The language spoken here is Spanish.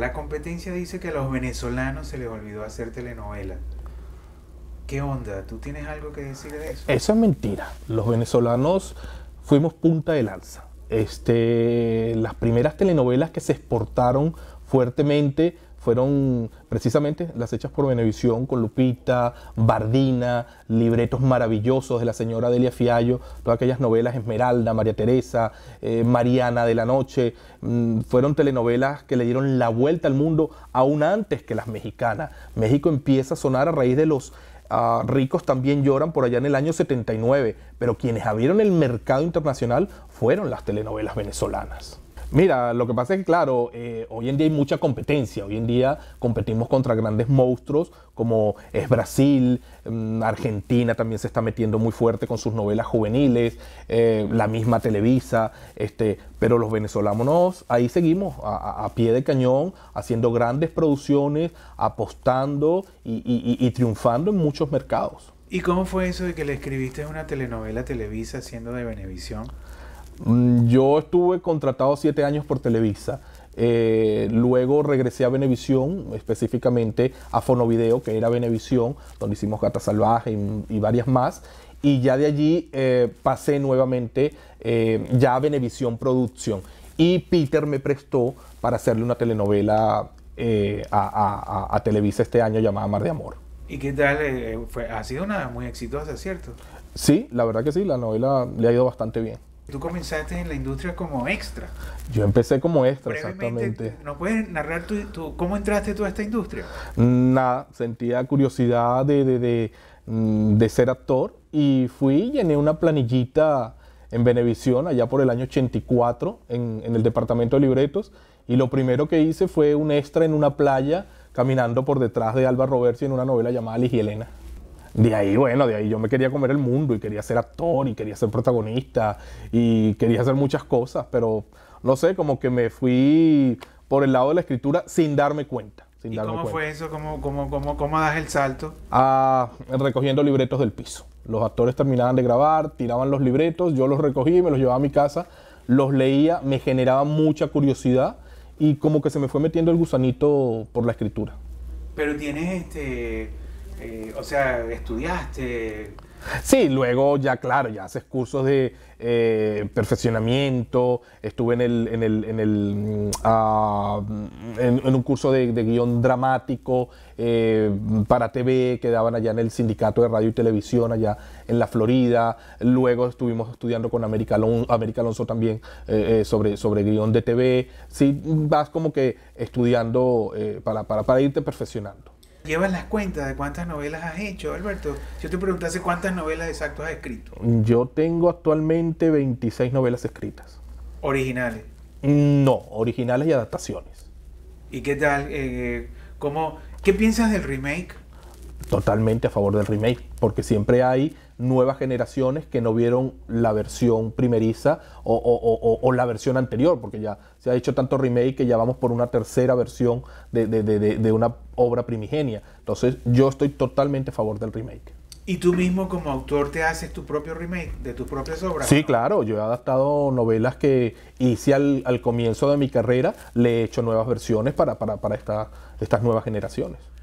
La competencia dice que a los venezolanos se les olvidó hacer telenovela. ¿Qué onda? ¿Tú tienes algo que decir de eso? Eso es mentira. Los venezolanos fuimos punta de lanza. Este, las primeras telenovelas que se exportaron fuertemente fueron precisamente las hechas por Benevisión con Lupita, Bardina, libretos maravillosos de la señora Delia Fiallo, todas aquellas novelas Esmeralda, María Teresa, eh, Mariana de la Noche, mm, fueron telenovelas que le dieron la vuelta al mundo aún antes que las mexicanas. México empieza a sonar a raíz de los ah, ricos también lloran por allá en el año 79, pero quienes abrieron el mercado internacional fueron las telenovelas venezolanas. Mira, lo que pasa es que, claro, eh, hoy en día hay mucha competencia. Hoy en día competimos contra grandes monstruos como es Brasil, mm, Argentina también se está metiendo muy fuerte con sus novelas juveniles, eh, la misma Televisa, este, pero los venezolanos ahí seguimos a, pie de cañón, haciendo grandes producciones, apostando y, y triunfando en muchos mercados. ¿Y cómo fue eso de que le escribiste una telenovela Televisa siendo de Venevisión? Mm, yo estuve contratado siete años por Televisa. Eh, luego regresé a Venevisión, específicamente a Fonovideo, que era Venevisión, donde hicimos Gata Salvaje y, varias más. Y ya de allí eh, pasé nuevamente eh, ya a Venevisión Producción. Y Peter me prestó para hacerle una telenovela a, Televisa este año llamada Mar de Amor. ¿Y qué tal? Fue, ha sido una muy exitosa, ¿cierto? Sí, la verdad que sí, la novela le ha ido bastante bien. Tú comenzaste en la industria como extra. Yo empecé como extra, exactamente. ¿No puedes narrar tu, cómo entraste tú a esta industria? Nada, sentía curiosidad de, mm, ser actor y fui y llené una planillita en Benevisión, allá por el año 84, en, en el departamento de libretos, y lo primero que hice fue un extra en una playa caminando por detrás de Alba Roberts en una novela llamada Elena. De ahí, bueno, de ahí yo me quería comer el mundo y quería ser actor y quería ser protagonista y quería hacer muchas cosas, pero no sé, como que me fui por el lado de la escritura sin darme cuenta. Sin ¿Y cómo fue eso? ¿Cómo, cómo, cómo, das el salto? Ah, recogiendo libretos del piso. Los actores terminaban de grabar, tiraban los libretos, yo los recogí, me los llevaba a mi casa, los leía, me generaba mucha curiosidad y como que se me fue metiendo el gusanito por la escritura. Pero tienes este eh, o sea, estudiaste. Sí, luego ya, claro, ya haces cursos de eh, perfeccionamiento. Estuve en el, en el, en el mm, ah, en, un curso de, guión dramático eh, para TV que daban allá en el sindicato de radio y televisión allá en la Florida. Luego estuvimos estudiando con América, Alonso, América Alonso también sobre, sobre guión de TV. Sí, vas como que estudiando para, para irte perfeccionando. ¿Llevas las cuentas de cuántas novelas has hecho, Alberto? Si yo te preguntase cuántas novelas exactas has escrito. Yo tengo actualmente 26 novelas escritas. ¿Originales? No, originales y adaptaciones. ¿Y qué tal? Eh, ¿Qué piensas del remake? Totalmente a favor del remake, porque siempre hay nuevas generaciones que no vieron la versión primeriza o, la versión anterior, porque ya se ha hecho tanto remake que ya vamos por una tercera versión de, una obra primigenia. Entonces yo estoy totalmente a favor del remake. ¿Y tú mismo como autor te haces tu propio remake de tus propias obras? Sí, claro, yo he adaptado novelas que hice al, comienzo de mi carrera, le he hecho nuevas versiones para, estas nuevas generaciones.